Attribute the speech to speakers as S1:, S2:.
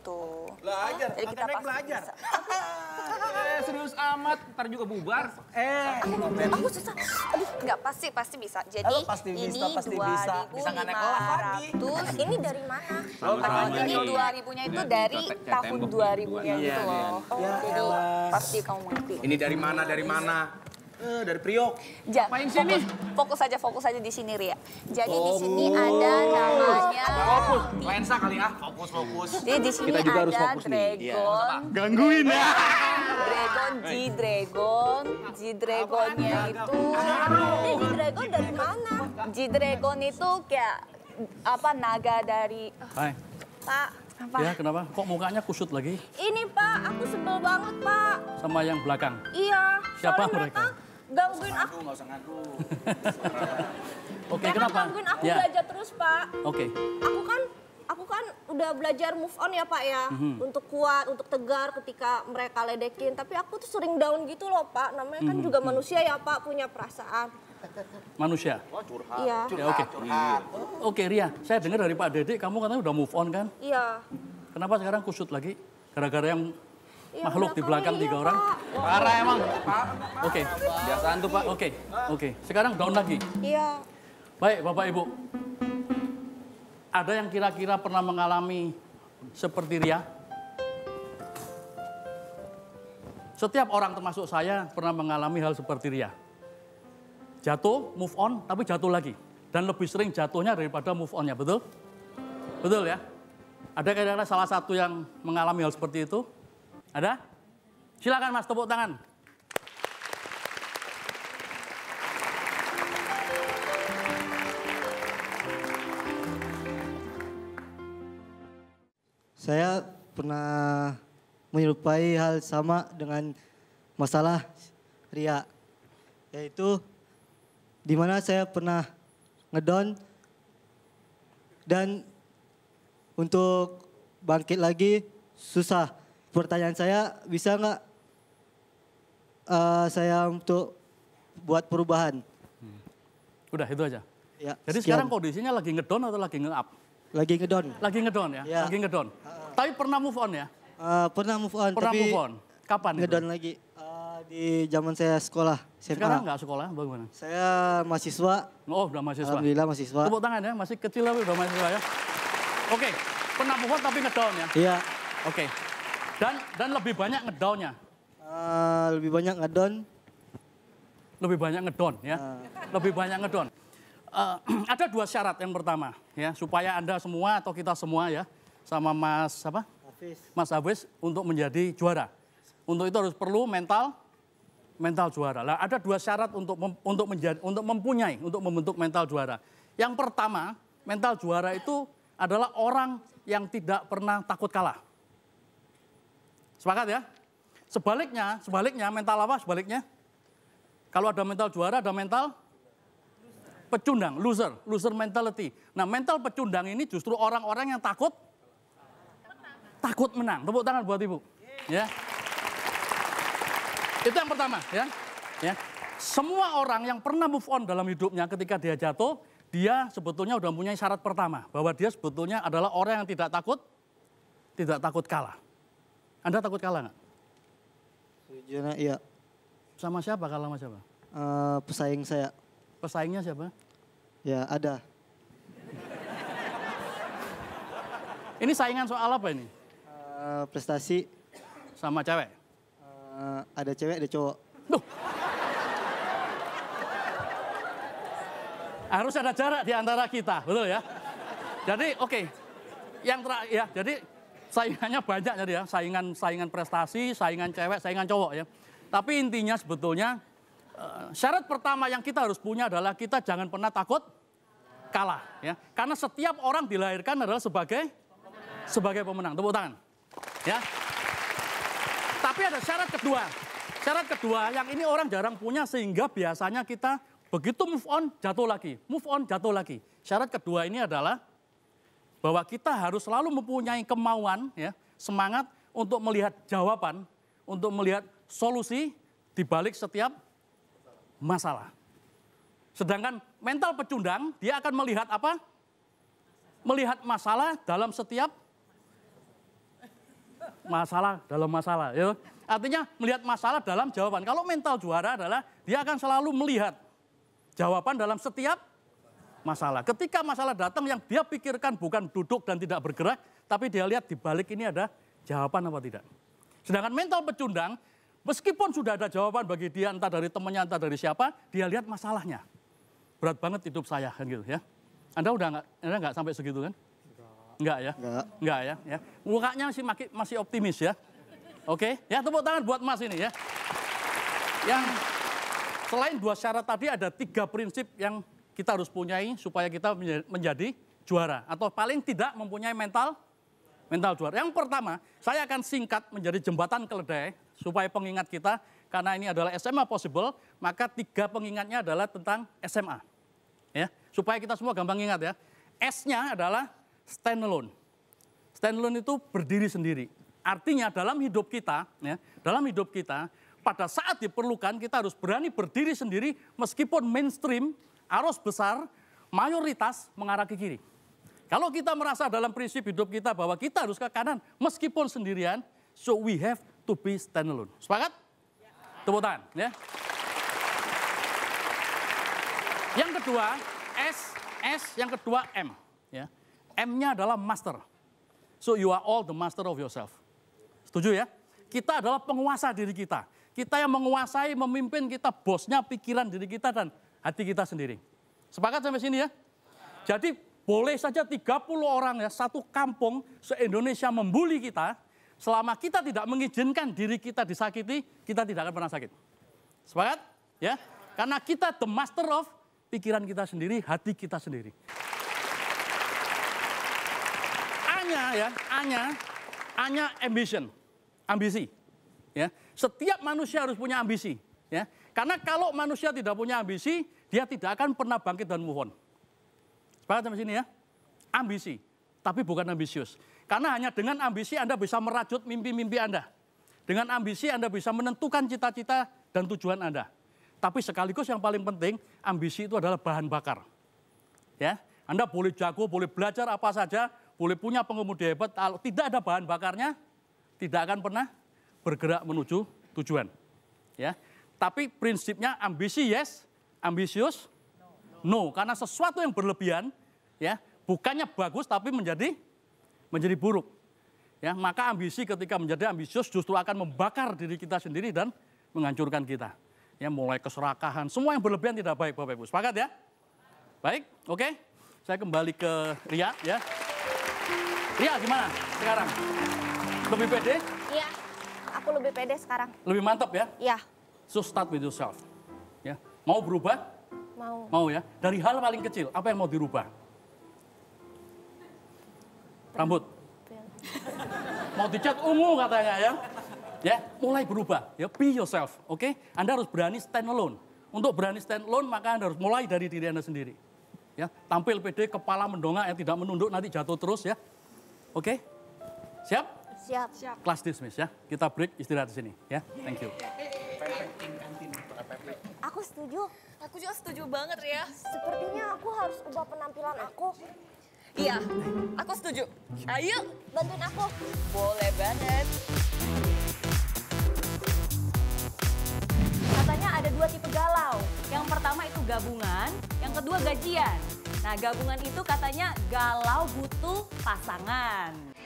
S1: gitu.
S2: Belajar, Jadi kita pasti belajar. eh, serius amat, ntar juga bubar. Eh, aku susah. Aduh, nggak
S1: pasti, pasti bisa. Jadi Halo, pasti ini bisa, pasti bisa. Bisa nggak naik Ini dari mana?
S2: Oh, ini 2000-nya itu dari tahun
S1: 2000-nya itu loh. ya, pasti kamu ngerti.
S2: Ini dari mana, dari mana? Eh, dari Priok.
S1: Ja, Main sini. Fokus, saja, fokus saja di sini Ria. Jadi oh. di sini ada namanya. Fokus,
S2: lensa kali ah. Fokus, fokus. Jadi di sini Kita juga ada harus fokus Dragon.
S1: Ya.
S2: Gangguin ya.
S1: Dragon, G Dragon, G Dragonnya itu. G Dragon dari mana? G Dragon itu kayak apa naga dari. Hai. Pak. Apa? Ya,
S2: kenapa? Kok mukanya kusut lagi?
S1: Ini, Pak. Aku sebel banget, Pak.
S2: Sama yang belakang?
S1: Iya. Siapa mereka? mereka? gangguin aku. Gak usah ngadu,
S2: Oke, kenapa? kenapa? gangguin aku ya. belajar
S1: terus, Pak. Oke. Aku kan aku kan udah belajar move on ya, Pak ya. Mm -hmm. Untuk kuat, untuk tegar ketika mereka ledekin, tapi aku tuh sering down gitu loh, Pak. Namanya kan mm -hmm. juga mhm. manusia ya, Pak, punya perasaan. Manusia? Wah, curhat. Iya. Curhat, ya, okay.
S2: curhat. Oke, oh. okay, Ria. Saya dengar dari Pak Dedek, kamu katanya udah move on kan? Iya. Kenapa sekarang kusut lagi? Gara-gara yang ya, makhluk di belakang iya, tiga orang. Parah emang. Oke. Okay. Biasaan tuh Pak. Oke, okay. oke. Okay. Sekarang down lagi. Iya. Baik Bapak Ibu. Ada yang kira-kira pernah mengalami seperti Ria? Setiap orang termasuk saya pernah mengalami hal seperti Ria. Jatuh, move on, tapi jatuh lagi. Dan lebih sering jatuhnya daripada move onnya, betul? Betul ya? Ada kira-kira salah satu yang mengalami hal seperti itu? Ada? Silakan Mas, tepuk tangan.
S1: Saya pernah menyerupai hal sama dengan masalah ria, yaitu di mana saya pernah ngedon dan untuk bangkit lagi susah pertanyaan saya bisa nggak uh, saya untuk buat perubahan? Hmm.
S2: Udah itu aja. Ya, Jadi sekian. sekarang kondisinya lagi ngedon atau lagi nge-up? Lagi ngedon. Lagi ngedon ya? ya. Lagi ngedon. Uh, Tapi pernah move on ya? Uh, pernah move on. Pernah tapi move on. Kapan ngedon itu? lagi
S1: di zaman saya sekolah. SMA. Sekarang nggak
S2: sekolah? Bagaimana? Saya mahasiswa. Oh, udah mahasiswa. Alhamdulillah mahasiswa. Tepuk tangan ya, masih kecil tapi udah mahasiswa ya. Oke, okay. pernah move on tapi ngedon ya? Iya. Oke, okay. Dan dan lebih banyak ngedownnya. Uh, lebih banyak ngedown. Lebih banyak ngedown ya. Uh. Lebih banyak ngedown. Uh, ada dua syarat yang pertama ya supaya anda semua atau kita semua ya sama Mas apa? Hafiz. Mas Hafiz untuk menjadi juara. Untuk itu harus perlu mental mental juara. Lah ada dua syarat untuk mem, untuk menjadi untuk mempunyai untuk membentuk mental juara. Yang pertama, mental juara itu adalah orang yang tidak pernah takut kalah. Sepakat ya? Sebaliknya, sebaliknya mental apa sebaliknya? Kalau ada mental juara, ada mental pecundang, loser, loser mentality. Nah, mental pecundang ini justru orang-orang yang takut takut menang. Tepuk tangan buat Ibu. Ya. Itu yang pertama, ya. Ya. Semua orang yang pernah move on dalam hidupnya ketika dia jatuh, dia sebetulnya udah punya syarat pertama bahwa dia sebetulnya adalah orang yang tidak takut tidak takut kalah. Anda takut kalah nggak? Sejujurnya iya. Sama siapa kalah sama siapa?
S1: Uh, pesaing saya.
S2: Pesaingnya siapa? Ya ada. ini saingan soal apa ini? Uh, prestasi. Sama cewek?
S1: Uh, ada cewek, ada cowok. Duh.
S2: Harus ada jarak di antara kita, betul ya? Jadi oke, okay. yang terakhir ya, jadi saingannya banyak jadi ya, saingan saingan prestasi, saingan cewek, saingan cowok ya. Tapi intinya sebetulnya eh, syarat pertama yang kita harus punya adalah kita jangan pernah takut kalah ya. Karena setiap orang dilahirkan adalah sebagai pemenang. sebagai pemenang. Tepuk tangan. Ya. Tapi ada syarat kedua. Syarat kedua yang ini orang jarang punya sehingga biasanya kita begitu move on jatuh lagi, move on jatuh lagi. Syarat kedua ini adalah bahwa kita harus selalu mempunyai kemauan, ya, semangat untuk melihat jawaban, untuk melihat solusi di balik setiap masalah. Sedangkan mental pecundang, dia akan melihat apa? Melihat masalah dalam setiap masalah dalam masalah. Ya. Artinya melihat masalah dalam jawaban. Kalau mental juara adalah dia akan selalu melihat jawaban dalam setiap masalah. Ketika masalah datang yang dia pikirkan bukan duduk dan tidak bergerak, tapi dia lihat di balik ini ada jawaban apa tidak. Sedangkan mental pecundang, meskipun sudah ada jawaban bagi dia entah dari temannya, entah dari siapa, dia lihat masalahnya. Berat banget hidup saya kan gitu ya. Anda udah nggak, Anda nggak sampai segitu kan? Enggak ya? Enggak. Enggak ya? ya. Mukanya masih, masih optimis ya. Oke, ya tepuk tangan buat Mas ini ya. Yang selain dua syarat tadi ada tiga prinsip yang kita harus punyai supaya kita menjadi juara atau paling tidak mempunyai mental mental juara. Yang pertama, saya akan singkat menjadi jembatan keledai supaya pengingat kita karena ini adalah SMA possible, maka tiga pengingatnya adalah tentang SMA. Ya, supaya kita semua gampang ingat ya. S-nya adalah stand alone. Stand alone itu berdiri sendiri. Artinya dalam hidup kita, ya, dalam hidup kita pada saat diperlukan kita harus berani berdiri sendiri meskipun mainstream arus besar mayoritas mengarah ke kiri. Kalau kita merasa dalam prinsip hidup kita bahwa kita harus ke kanan meskipun sendirian, so we have to be stand alone. Sepakat? Ya. Tepuk tangan ya. Yang kedua, S S yang kedua M ya. M-nya adalah master. So you are all the master of yourself. Setuju ya? Kita adalah penguasa diri kita. Kita yang menguasai, memimpin kita, bosnya pikiran diri kita dan hati kita sendiri. Sepakat sampai sini ya? Jadi boleh saja 30 orang ya, satu kampung se-Indonesia membuli kita, selama kita tidak mengizinkan diri kita disakiti, kita tidak akan pernah sakit. Sepakat? Ya? Karena kita the master of pikiran kita sendiri, hati kita sendiri. Anya ya, hanya hanya ambition, ambisi. Ya, setiap manusia harus punya ambisi. Ya, karena kalau manusia tidak punya ambisi, dia tidak akan pernah bangkit dan move on. Sepakat sama sini ya? Ambisi, tapi bukan ambisius. Karena hanya dengan ambisi Anda bisa merajut mimpi-mimpi Anda. Dengan ambisi Anda bisa menentukan cita-cita dan tujuan Anda. Tapi sekaligus yang paling penting, ambisi itu adalah bahan bakar. Ya, Anda boleh jago, boleh belajar apa saja, boleh punya pengemudi hebat, kalau tidak ada bahan bakarnya, tidak akan pernah bergerak menuju tujuan. Ya, tapi prinsipnya ambisi yes, ambisius no. no. Karena sesuatu yang berlebihan ya bukannya bagus tapi menjadi menjadi buruk. Ya, maka ambisi ketika menjadi ambisius justru akan membakar diri kita sendiri dan menghancurkan kita. Ya, mulai keserakahan, semua yang berlebihan tidak baik Bapak Ibu. Sepakat ya? Baik, oke. Okay. Saya kembali ke Ria ya. Ria gimana sekarang? Lebih pede?
S1: Iya, aku lebih pede sekarang. Lebih mantap ya? Iya.
S2: So start with yourself. Ya. Mau berubah? Mau. Mau ya. Dari hal paling kecil, apa yang mau dirubah? Rambut. mau dicat ungu katanya ya. Ya, mulai berubah. Ya, be yourself. Oke? Okay? Anda harus berani stand alone. Untuk berani stand alone, maka Anda harus mulai dari diri Anda sendiri. Ya, tampil PD kepala mendongak yang eh, tidak menunduk, nanti jatuh terus ya. Oke? Okay? Siap? Siap. Siap. Kelas dismiss ya. Kita break istirahat di sini ya. Thank you.
S1: Aku setuju. Aku juga setuju banget ya. Sepertinya aku harus ubah penampilan aku. Iya, aku setuju. Ayo, bantuin aku. Boleh banget. Katanya ada dua tipe galau. Yang pertama itu gabungan,
S2: yang kedua gajian. Nah, gabungan itu katanya galau butuh pasangan.